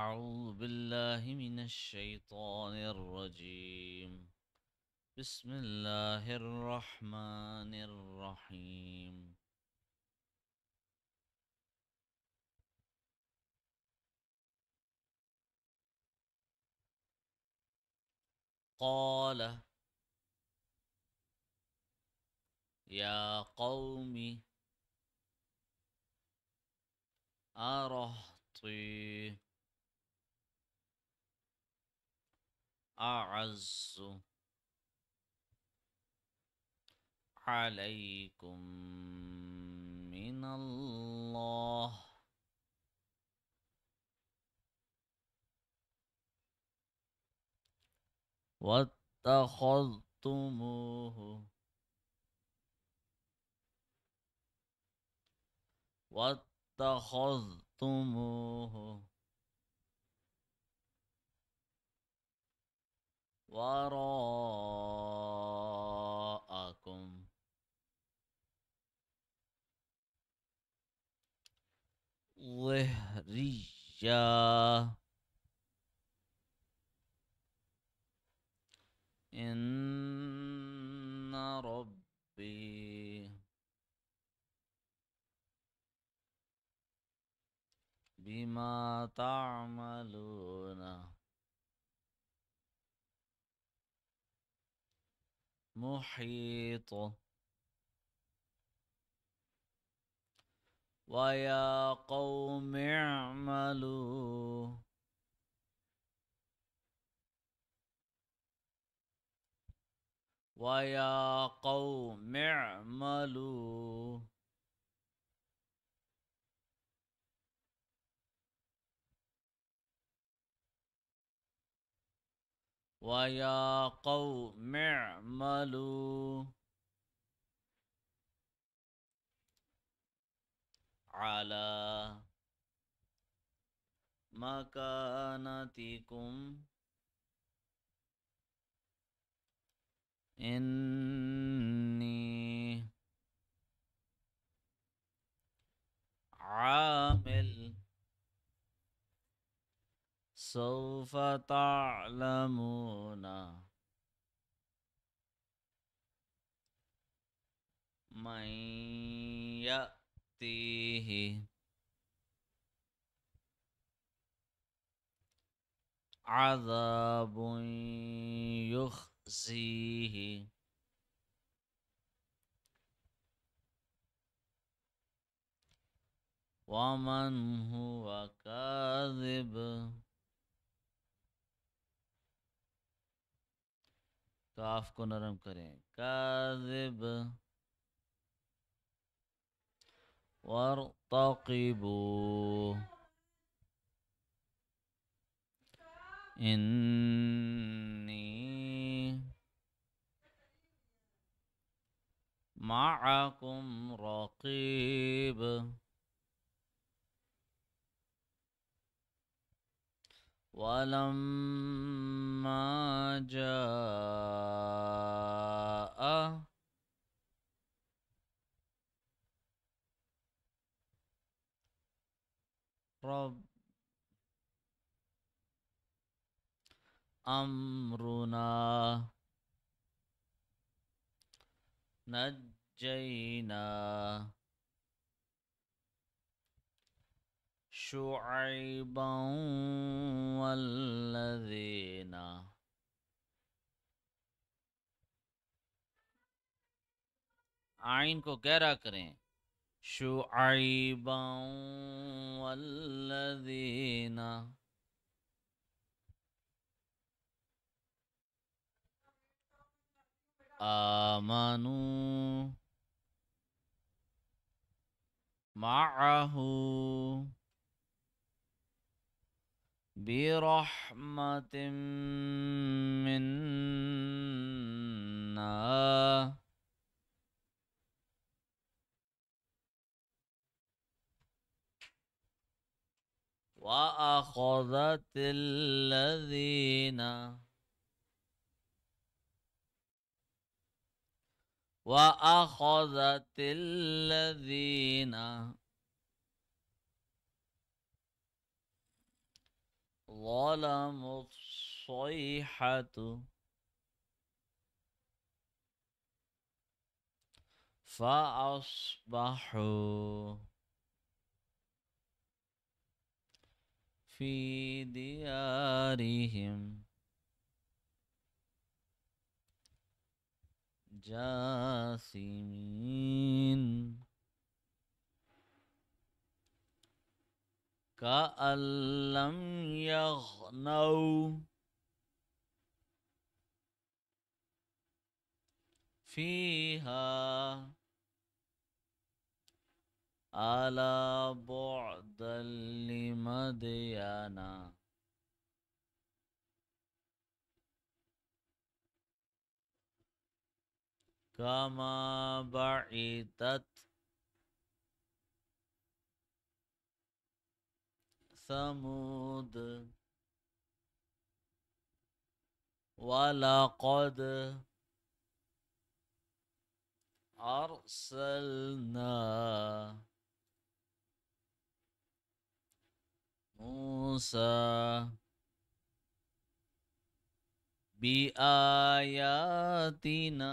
أعوذ بالله من الشيطان الرجيم بسم الله الرحمن الرحيم قال يا قوم أرهطي أعز عليكم من الله واتخذتموه واتخذتموه وراءكم ظهريا إن ربي بما تعملون محيط ويا قوم اعملوا ويا قوم اعملوا ويا قوم اعملوا على مكانتكم إني سوف تعلمون من يأتيه عذاب يخزيه ومن هو كاذب کاف کو نرم کریں کاذب وارتقبوا انی معكم رقيب ولما جاء الرب أمرنا نجينا شعيبا والذين आइन को गहरा करें شعيبا والذين آمنوا معه برحمة منا وأخذت الذين وأخذت الذين ظلموا الصيحة فأصبحوا في ديارهم جاسمين كأن لم يغنوا فيها ألا بعد لمدينة كما بعثت ثمود ولقد أرسلنا बी بآياتنا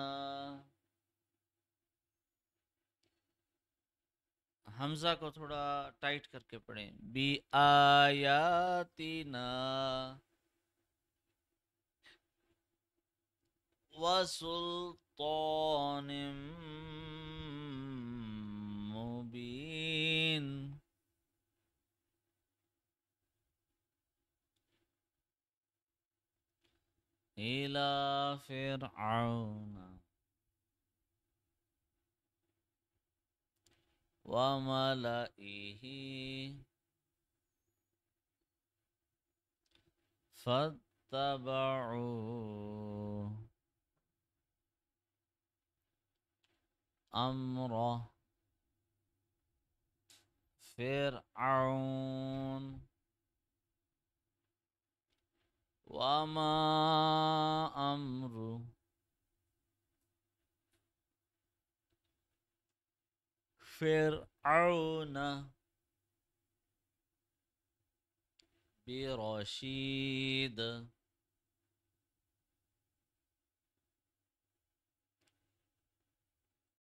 हमजा को थोड़ा टाइट करके पढ़े बी आयातिना वसुल्तानिम إلى فرعون وملئه فاتبعوا أمر فرعون وما أمره فرعون برشيد